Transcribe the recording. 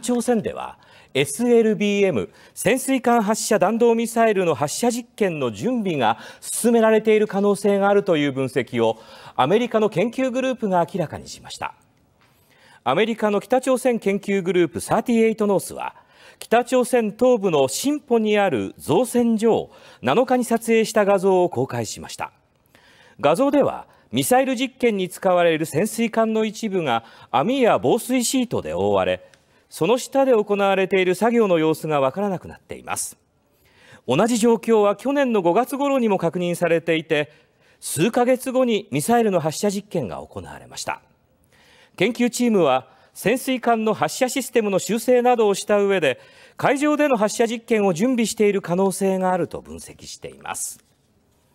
朝鮮では SLBM 潜水艦発射弾道ミサイルの発射実験の準備が進められている可能性があるという分析をアメリカの研究グループが明らかにしましたアメリカの北朝鮮研究グループ38ノースは北朝鮮東部のシンポにある造船所を7日に撮影した画像を公開しました画像ではミサイル実験に使われる潜水艦の一部が網や防水シートで覆われその下で行われている作業の様子がわからなくなっています同じ状況は去年の5月頃にも確認されていて数ヶ月後にミサイルの発射実験が行われました研究チームは潜水艦の発射システムの修正などをした上で海上での発射実験を準備している可能性があると分析しています